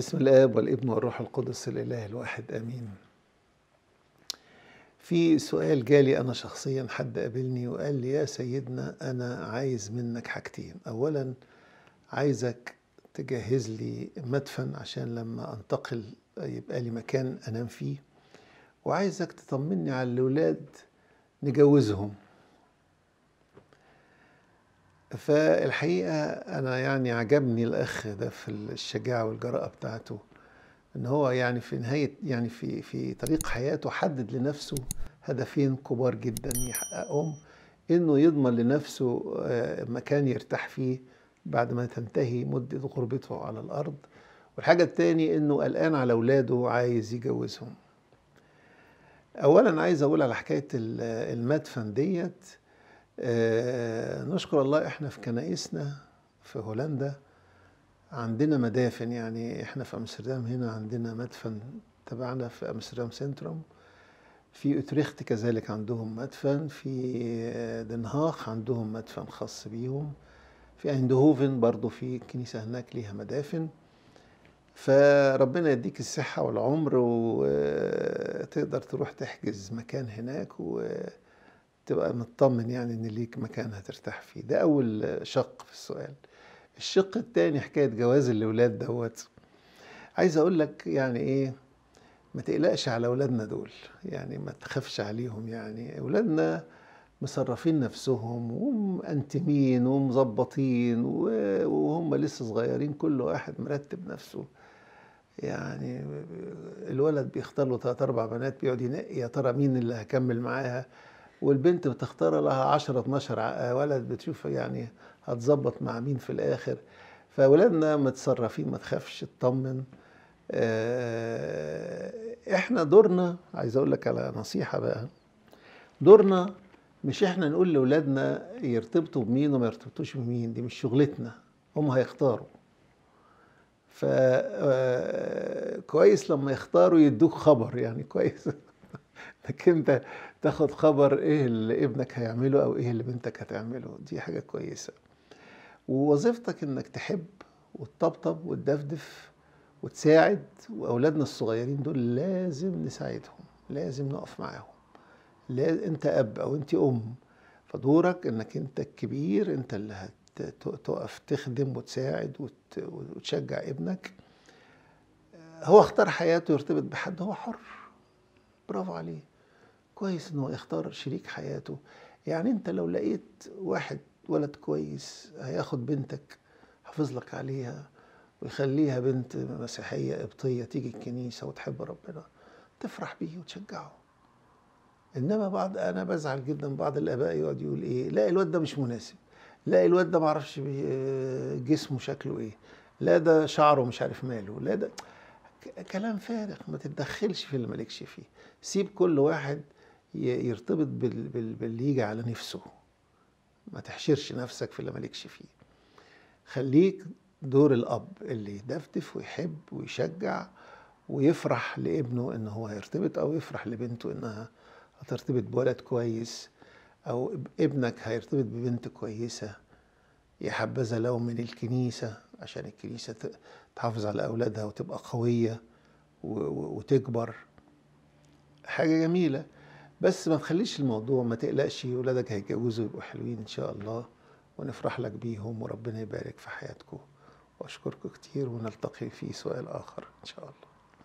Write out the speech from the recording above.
بسم الاب والابن والروح القدس الاله الواحد امين في سؤال جالي انا شخصيا حد قابلني وقال لي يا سيدنا انا عايز منك حاجتين اولا عايزك تجهز لي مدفن عشان لما انتقل يبقى لي مكان انام فيه وعايزك تطمني على الاولاد نجوزهم فالحقيقة أنا يعني عجبني الأخ ده في الشجاعة والجراءه بتاعته إن هو يعني في نهاية يعني في في طريق حياته حدد لنفسه هدفين كبار جدا يحققهم إنه يضمن لنفسه آه، مكان يرتاح فيه بعد ما تنتهي مدة غربته على الأرض والحاجة التاني إنه قلقان على أولاده عايز يجوزهم أولا عايز أقول على حكاية المدفن ديت آه، نشكر الله احنا في كنائسنا في هولندا عندنا مدافن يعني احنا في امستردام هنا عندنا مدفن تبعنا في امستردام سنتروم في اوتريخت كذلك عندهم مدفن في آه، دنهاخ عندهم مدفن خاص بيهم في ايندهوفن برضو في كنيسة هناك ليها مدافن فربنا يديك الصحة والعمر وتقدر آه، تروح تحجز مكان هناك و تبقى مطمن يعني ان ليك مكان هترتاح فيه ده اول شق في السؤال الشق الثاني حكايه جواز الاولاد دوت عايز اقول لك يعني ايه ما تقلقش على اولادنا دول يعني ما تخافش عليهم يعني اولادنا مصرفين نفسهم ومأنتمين ومظبطين وهم لسه صغيرين كل واحد مرتب نفسه يعني الولد بيختار له تلات أربع بنات بيقعد ينقي يا ترى مين اللي هكمل معاها والبنت بتختار لها 10 12 آه، ولد بتشوف يعني هتظبط مع مين في الاخر فاولادنا متصرفين ما تخافش اطمن آه، احنا دورنا عايز اقول لك على نصيحه بقى دورنا مش احنا نقول لاولادنا يرتبطوا بمين وما يرتبطوش بمين دي مش شغلتنا هم هيختاروا فكويس آه، لما يختاروا يدوك خبر يعني كويس انك انت تاخد خبر ايه اللي ابنك هيعمله او ايه اللي بنتك هتعمله دي حاجة كويسة ووظيفتك انك تحب وتطبطب وتدفدف وتساعد واولادنا الصغيرين دول لازم نساعدهم لازم نقف معاهم لا انت اب او انت ام فدورك انك انت الكبير انت اللي هتقف تخدم وتساعد وتشجع ابنك هو اختار حياته يرتبط بحد هو حر برافو عليه كويس انه يختار شريك حياته يعني انت لو لقيت واحد ولد كويس هياخد بنتك حافظ لك عليها ويخليها بنت مسيحية قبطية تيجي الكنيسة وتحب ربنا تفرح بيه وتشجعه انما بعض انا بزعل جدا بعض الاباء يقعد يقول ايه لا الواد ده مش مناسب لا الواد ده معرفش جسمه شكله ايه لا ده شعره مش عارف ماله لا ده كلام فارغ ما تتدخلش في اللي مالكش فيه سيب كل واحد يرتبط باللي يجي على نفسه ما تحشرش نفسك في اللي مالكش فيه خليك دور الاب اللي يدفدف ويحب ويشجع ويفرح لابنه ان هو هيرتبط او يفرح لبنته انها هترتبط بولد كويس او ابنك هيرتبط ببنت كويسه يا حبذا لو من الكنيسه عشان الكنيسه تحافظ على اولادها وتبقى قويه وتكبر حاجه جميله بس ما تخليش الموضوع ما تقلقش ولادك هيتجوزوا يبقوا حلوين ان شاء الله ونفرح لك بيهم وربنا يبارك في حياتكم واشكركم كتير ونلتقي في سؤال اخر ان شاء الله